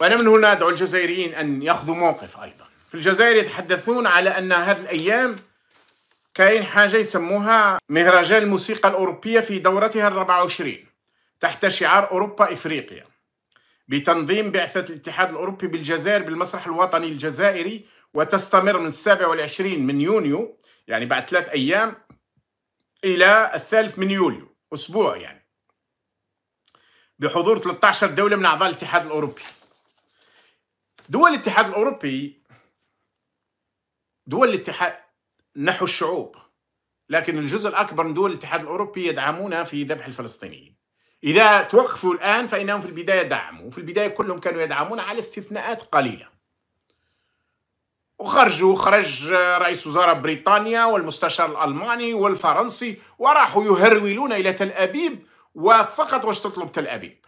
وانا من هنا أدعو الجزائريين أن يأخذوا موقف أيضا في الجزائر يتحدثون على أن هذه الأيام كاين حاجة يسموها مهرجان الموسيقى الأوروبية في دورتها الرابعة وعشرين تحت شعار أوروبا إفريقيا بتنظيم بعثة الاتحاد الأوروبي بالجزائر بالمسرح الوطني الجزائري وتستمر من السابع والعشرين من يونيو يعني بعد ثلاث أيام إلى الثالث من يوليو أسبوع يعني بحضور 13 دولة من أعضاء الاتحاد الأوروبي دول الاتحاد الأوروبي دول الاتحاد نحو الشعوب لكن الجزء الأكبر من دول الاتحاد الأوروبي يدعمون في ذبح الفلسطينيين إذا توقفوا الآن فإنهم في البداية دعموا في البداية كلهم كانوا يدعمون على استثناءات قليلة وخرجوا خرج رئيس وزراء بريطانيا والمستشار الألماني والفرنسي وراحوا يهرولون إلى تل أبيب وفقط واش تطلب تل أبيب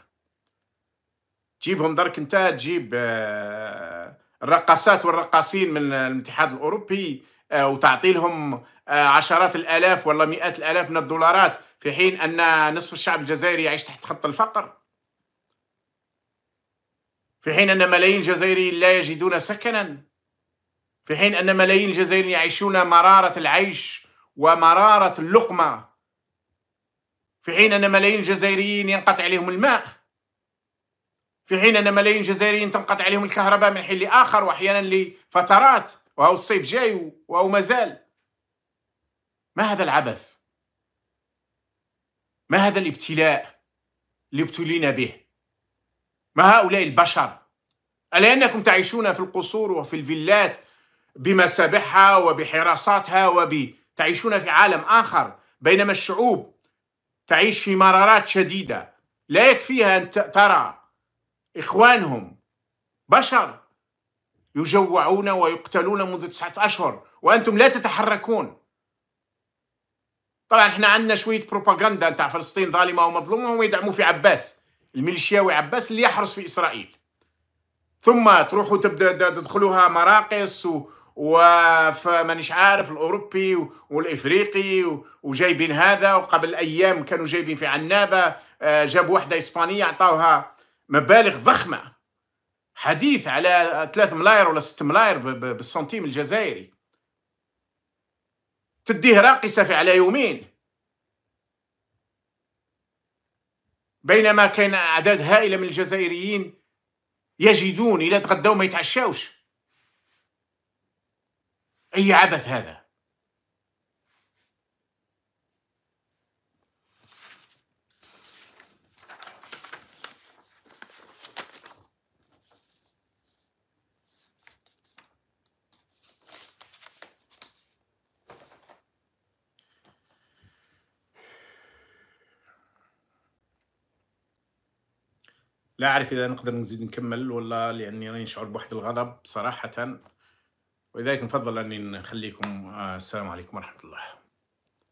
تجيبهم درك انت تجيب آه، الرقاصات والرقاصين من الاتحاد الاوروبي آه، وتعطي لهم آه، عشرات الالاف ولا مئات الالاف من الدولارات في حين ان نصف الشعب الجزائري يعيش تحت خط الفقر في حين ان ملايين الجزائريين لا يجدون سكنا في حين ان ملايين الجزائريين يعيشون مراره العيش ومراره اللقمه في حين ان ملايين الجزائريين ينقطع عليهم الماء في حين أن ملايين الجزائريين تنقطع عليهم الكهرباء من حين لآخر وأحيانا لفترات وهو الصيف جاي وهو مازال ما هذا العبث ما هذا الابتلاء اللي ابتلينا به ما هؤلاء البشر ألا أنكم تعيشون في القصور وفي الفيلات بمسابحها وبحراساتها وب تعيشون في عالم آخر بينما الشعوب تعيش في مرارات شديدة لا يكفيها أن ترى إخوانهم بشر يجوعون ويقتلون منذ تسعة أشهر وأنتم لا تتحركون طبعا احنا عندنا شوية بروباغندا نتاع فلسطين ظالمة ومظلومة هم يدعموا في عباس الميليشياوي عباس اللي يحرس في إسرائيل ثم تروحوا تبدا تدخلوها مراقص و ومانيش عارف الاوروبي والافريقي وجايبين هذا وقبل ايام كانوا جايبين في عنابه آه، جابوا واحده اسبانيه عطاوها مبالغ ضخمه حديث على 3 ملاير ولا 6 ملاير بالسنتيم الجزائري تديه راقصه في على يومين بينما كان اعداد هائله من الجزائريين يجدون الى تغداو ما يتعشاوش اي عبث هذا لا أعرف إذا نقدر نزيد نكمل ولا لأني راني نشعر بواحد الغضب صراحة ولذلك نفضل أني نخليكم آه، السلام عليكم ورحمة الله